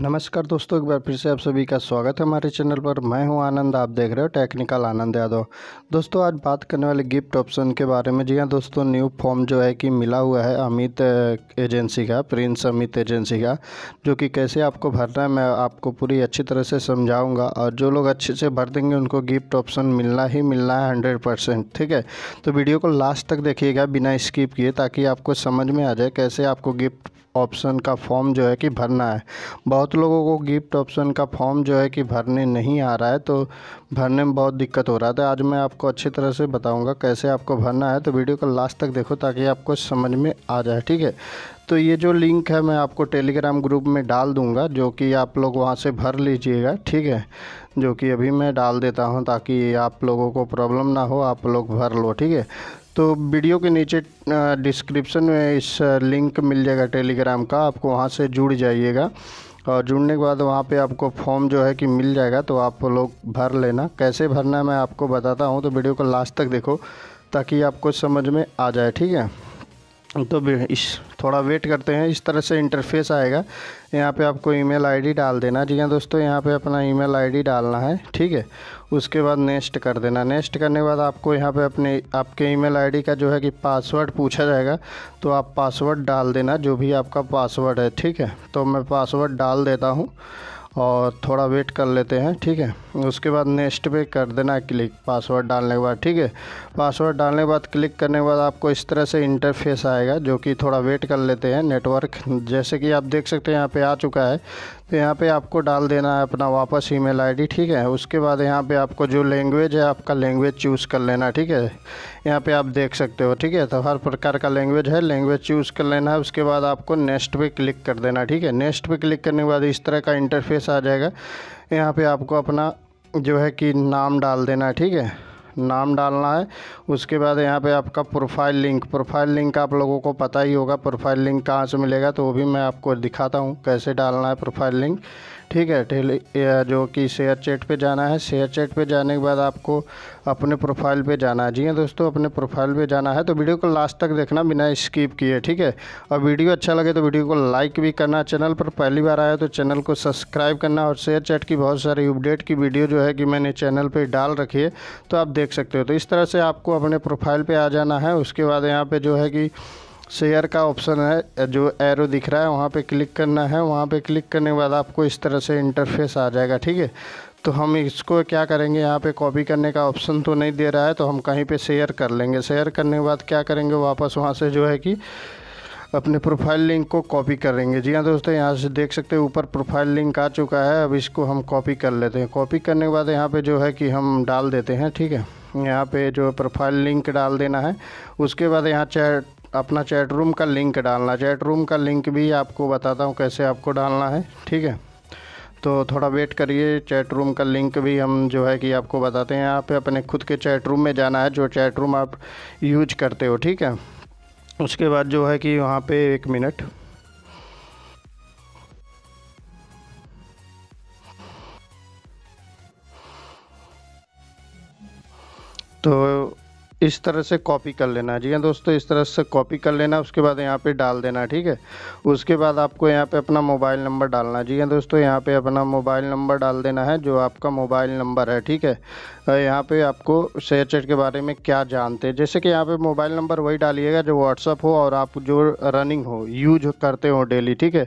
नमस्कार दोस्तों एक बार फिर से आप सभी का स्वागत है हमारे चैनल पर मैं हूं आनंद आप देख रहे हो टेक्निकल आनंद यादव दोस्तों आज बात करने वाले गिफ्ट ऑप्शन के बारे में जी हाँ दोस्तों न्यू फॉर्म जो है कि मिला हुआ है अमित एजेंसी का प्रिंस अमित एजेंसी का जो कि कैसे आपको भरना है मैं आपको पूरी अच्छी तरह से समझाऊँगा और जो लोग अच्छे से भर देंगे उनको गिफ्ट ऑप्शन मिलना ही मिलना है हंड्रेड ठीक है तो वीडियो को लास्ट तक देखिएगा बिना स्किप किए ताकि आपको समझ में आ जाए कैसे आपको गिफ्ट ऑप्शन का फॉर्म जो है कि भरना है बहुत बहुत लोगों को गिफ्ट ऑप्शन का फॉर्म जो है कि भरने नहीं आ रहा है तो भरने में बहुत दिक्कत हो रहा था आज मैं आपको अच्छी तरह से बताऊंगा कैसे आपको भरना है तो वीडियो को लास्ट तक देखो ताकि आपको समझ में आ जाए ठीक है तो ये जो लिंक है मैं आपको टेलीग्राम ग्रुप में डाल दूँगा जो कि आप लोग वहाँ से भर लीजिएगा ठीक है जो कि अभी मैं डाल देता हूँ ताकि आप लोगों को प्रॉब्लम ना हो आप लोग भर लो ठीक है तो वीडियो के नीचे डिस्क्रिप्शन में इस लिंक मिल जाएगा टेलीग्राम का आपको वहाँ से जुड़ जाइएगा और जुड़ने के बाद वहाँ पे आपको फॉर्म जो है कि मिल जाएगा तो आप लोग भर लेना कैसे भरना मैं आपको बताता हूँ तो वीडियो को लास्ट तक देखो ताकि आपको समझ में आ जाए ठीक है तो इस थोड़ा वेट करते हैं इस तरह से इंटरफेस आएगा यहाँ पे आपको ईमेल आईडी डाल देना जी हाँ दोस्तों यहाँ पे अपना ईमेल आईडी डालना है ठीक है उसके बाद नेक्स्ट कर देना नेक्स्ट करने के बाद आपको यहाँ पे अपने आपके ईमेल आईडी का जो है कि पासवर्ड पूछा जाएगा तो आप पासवर्ड डाल देना जो भी आपका पासवर्ड है ठीक है तो मैं पासवर्ड डाल देता हूँ और थोड़ा वेट कर लेते हैं ठीक है उसके बाद नेक्स्ट पे कर देना क्लिक पासवर्ड डालने के बाद ठीक है पासवर्ड डालने के बाद क्लिक करने के बाद आपको इस तरह से इंटरफेस आएगा जो कि थोड़ा वेट कर लेते हैं नेटवर्क जैसे कि आप देख सकते हैं यहाँ पे आ चुका है तो यहाँ पे आपको डाल देना है अपना वापस ईमेल आईडी ठीक है उसके बाद यहाँ पे आपको जो लैंग्वेज है आपका लैंग्वेज चूज़ कर लेना ठीक है यहाँ पे आप देख सकते हो ठीक है तो हर प्रकार का लैंग्वेज है लैंग्वेज चूज़ कर लेना है उसके बाद आपको नेक्स्ट पे क्लिक कर देना ठीक है नेक्स्ट पे क्लिक करने के बाद इस तरह का इंटरफेस आ जाएगा यहाँ पर आपको अपना जो है कि नाम डाल देना ठीक है नाम डालना है उसके बाद यहाँ पे आपका प्रोफाइल लिंक प्रोफाइल लिंक आप लोगों को पता ही होगा प्रोफाइल लिंक कहाँ से मिलेगा तो वो भी मैं आपको दिखाता हूँ कैसे डालना है प्रोफाइल लिंक ठीक है टेली जो कि शेयर चैट पे जाना है शेयर चैट पे जाने के बाद आपको अपने प्रोफाइल पे जाना है जी हाँ दोस्तों अपने प्रोफाइल पे जाना है तो वीडियो को लास्ट तक देखना बिना स्किप किए ठीक है और वीडियो अच्छा लगे तो वीडियो को लाइक भी करना चैनल पर पहली बार आया तो चैनल को सब्सक्राइब करना और शेयर चैट की बहुत सारी अपडेट की वीडियो जो है कि मैंने चैनल पर डाल रखी है तो आप देख सकते हो तो इस तरह से आपको अपने प्रोफाइल पर आ जाना है उसके बाद यहाँ पर जो है कि शेयर का ऑप्शन है जो एरो दिख रहा है वहाँ पे क्लिक करना है वहाँ पे क्लिक करने के बाद आपको इस तरह से इंटरफेस आ जाएगा ठीक है तो हम इसको क्या करेंगे यहाँ पे कॉपी करने का ऑप्शन तो नहीं दे रहा है तो हम कहीं पे शेयर कर लेंगे शेयर करने के बाद क्या करेंगे वापस वहाँ से जो है कि अपने प्रोफाइल लिंक को कॉपी करेंगे जी हाँ दोस्तों यहाँ से देख सकते हैं ऊपर प्रोफाइल लिंक आ चुका है अब इसको हम कॉपी कर लेते हैं कॉपी करने के बाद यहाँ पे जो है कि हम डाल देते हैं ठीक है यहाँ पे जो प्रोफाइल लिंक डाल देना है उसके बाद यहाँ चैट अपना चैट रूम का लिंक डालना चैट रूम का लिंक भी आपको बताता हूँ कैसे आपको डालना है ठीक है तो थोड़ा वेट करिए चैट रूम का लिंक भी हम जो है कि आपको बताते हैं आप अपने खुद के चैट रूम में जाना है जो चैट रूम आप यूज करते हो ठीक है उसके बाद जो है कि वहाँ पर एक मिनट तो इस तरह से कॉपी कर लेना जी हाँ दोस्तों इस तरह से कॉपी कर लेना उसके बाद यहाँ पे डाल देना ठीक है उसके बाद आपको यहाँ पे अपना मोबाइल नंबर डालना जी हाँ दोस्तों यहाँ पे अपना मोबाइल नंबर डाल देना है जो आपका मोबाइल नंबर है ठीक है यहाँ पे आपको शेयर चैट के बारे में क्या जानते हैं जैसे कि यहाँ पर मोबाइल नंबर वही डालिएगा जो व्हाट्सअप हो और आप जो रनिंग हो यूज करते हो डेली ठीक है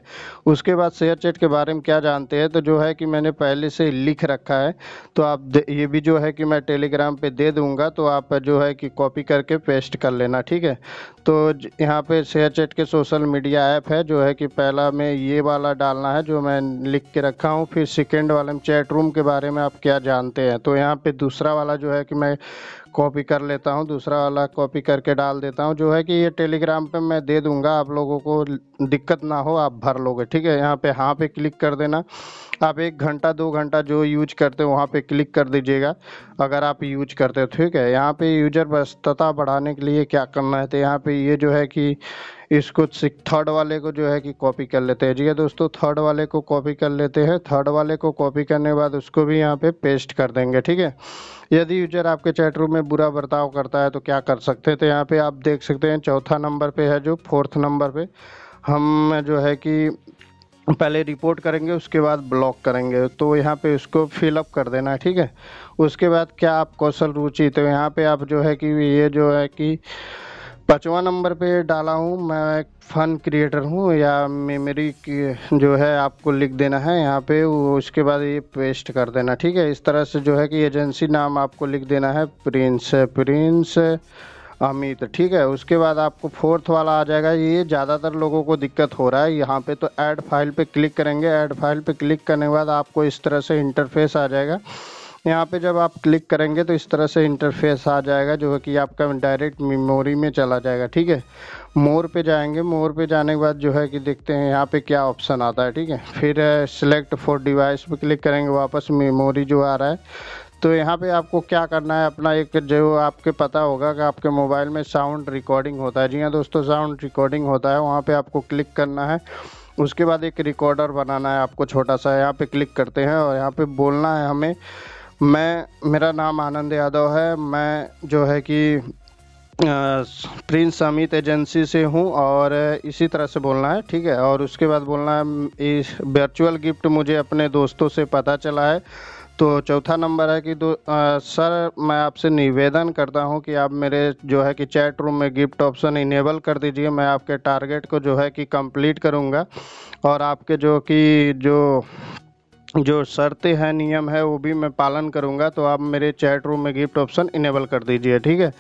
उसके बाद शेयर चैट के बारे में क्या जानते हैं तो जो है कि मैंने पहले से लिख रखा है तो आप ये भी जो है कि मैं टेलीग्राम पर दे दूँगा तो आप जो है कि की कॉपी करके पेस्ट कर लेना ठीक है तो यहाँ पे शेयर चैट के सोशल मीडिया ऐप है जो है कि पहला में ये वाला डालना है जो मैं लिख के रखा हूँ फिर सेकेंड वाले में चैट रूम के बारे में आप क्या जानते हैं तो यहाँ पर दूसरा वाला जो है कि मैं कॉपी कर लेता हूँ दूसरा वाला कॉपी करके डाल देता हूँ जो है कि ये टेलीग्राम पे मैं दे दूँगा आप लोगों को दिक्कत ना हो आप भर लोगे ठीक है यहाँ पे हाँ पे क्लिक कर देना आप एक घंटा दो घंटा जो यूज करते हो वहाँ पे क्लिक कर दीजिएगा अगर आप यूज करते हो ठीक है यहाँ पे यूजर व्यस्तता बढ़ाने के लिए क्या करना है तो यहाँ पे ये जो है कि इसको थर्ड वाले को जो है कि कॉपी कर लेते हैं ठीक है हाँ दोस्तों थर्ड वाले को कॉपी कर लेते हैं थर्ड वाले को कॉपी करने के बाद उसको भी यहाँ पे पेस्ट कर देंगे ठीक है यदि यूजर आपके चैट रूम में बुरा बर्ताव करता है तो क्या कर सकते हैं तो यहाँ पे आप देख सकते हैं चौथा नंबर पे है जो फोर्थ नंबर पे हम जो है कि पहले रिपोर्ट करेंगे उसके बाद ब्लॉक करेंगे तो यहाँ पे उसको फिलअप कर देना है ठीक है उसके बाद क्या आप कौशल रुचि तो यहाँ पे आप जो है कि ये जो है कि पाँचवा नंबर पे डाला हूँ मैं एक फ़न क्रिएटर हूँ या मेमोरी की जो है आपको लिख देना है यहाँ पे उसके बाद ये पेस्ट कर देना ठीक है इस तरह से जो है कि एजेंसी नाम आपको लिख देना है प्रिंस प्रिंस अमित ठीक है उसके बाद आपको फोर्थ वाला आ जाएगा ये ज़्यादातर लोगों को दिक्कत हो रहा है यहाँ पे तो ऐड फाइल पे क्लिक करेंगे ऐड फाइल पे क्लिक करने के बाद आपको इस तरह से इंटरफेस आ जाएगा यहाँ पे जब आप क्लिक करेंगे तो इस तरह से इंटरफेस आ जाएगा जो है कि आपका डायरेक्ट मेमोरी में चला जाएगा ठीक है मोर पे जाएंगे मोर पे जाने के बाद जो है कि देखते हैं यहाँ पे क्या ऑप्शन आता है ठीक है फिर सेलेक्ट फॉर डिवाइस पे क्लिक करेंगे वापस मेमोरी जो आ रहा है तो यहाँ पे आपको क्या करना है अपना एक जो आपके पता होगा कि आपके मोबाइल में साउंड रिकॉर्डिंग होता है जी हाँ दोस्तों साउंड रिकॉर्डिंग होता है वहाँ पर आपको क्लिक करना है उसके बाद एक रिकॉर्डर बनाना है आपको छोटा सा यहाँ पे क्लिक करते हैं और यहाँ पे बोलना है हमें मैं मेरा नाम आनंद यादव है मैं जो है कि प्रिंस समित एजेंसी से हूँ और इसी तरह से बोलना है ठीक है और उसके बाद बोलना है इस वर्चुअल गिफ्ट मुझे अपने दोस्तों से पता चला है तो चौथा नंबर है कि दो आ, सर मैं आपसे निवेदन करता हूं कि आप मेरे जो है कि चैट रूम में गिफ्ट ऑप्शन इनेबल कर दीजिए मैं आपके टारगेट को जो है कि कंप्लीट करूंगा और आपके जो कि जो जो शर्तें हैं नियम है वो भी मैं पालन करूँगा तो आप मेरे चैट रूम में गिफ्ट ऑप्शन इनेबल कर दीजिए ठीक है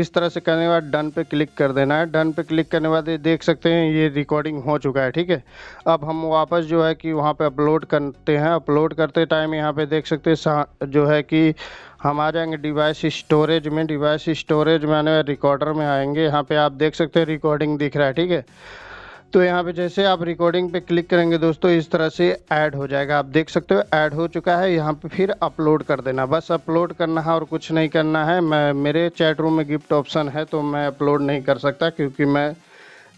इस तरह से करने के बाद डन पे क्लिक कर देना है डन पे क्लिक करने के बाद ये देख सकते हैं ये रिकॉर्डिंग हो चुका है ठीक है अब हम वापस जो है कि वहाँ पे अपलोड करते हैं अपलोड करते टाइम यहाँ पर देख सकते हैं जो है कि हम आ जाएंगे डिवाइस स्टोरेज में डिवाइस स्टोरेज में आने रिकॉर्डर में आएंगे यहाँ पर आप देख सकते हैं रिकॉर्डिंग दिख रहा है ठीक है तो यहाँ पे जैसे आप रिकॉर्डिंग पे क्लिक करेंगे दोस्तों इस तरह से ऐड हो जाएगा आप देख सकते हो ऐड हो चुका है यहाँ पे फिर अपलोड कर देना बस अपलोड करना है और कुछ नहीं करना है मैं मेरे चैट रूम में गिफ्ट ऑप्शन है तो मैं अपलोड नहीं कर सकता क्योंकि मैं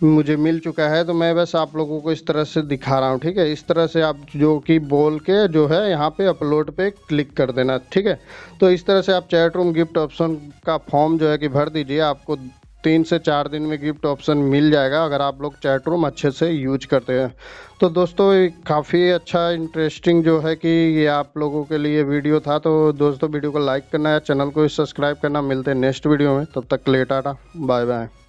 मुझे मिल चुका है तो मैं बस आप लोगों को इस तरह से दिखा रहा हूँ ठीक है इस तरह से आप जो कि बोल के जो है यहाँ पे अपलोड पे क्लिक कर देना ठीक है तो इस तरह से आप चैट रूम गिफ्ट ऑप्शन का फॉर्म जो है कि भर दीजिए आपको तीन से चार दिन में गिफ्ट ऑप्शन मिल जाएगा अगर आप लोग चैट रूम अच्छे से यूज करते हैं तो दोस्तों काफ़ी अच्छा इंटरेस्टिंग जो है कि ये आप लोगों के लिए वीडियो था तो दोस्तों वीडियो को लाइक करना या चैनल को सब्सक्राइब करना मिलते हैं नेक्स्ट वीडियो में तब तक लेटाटा बाय बाय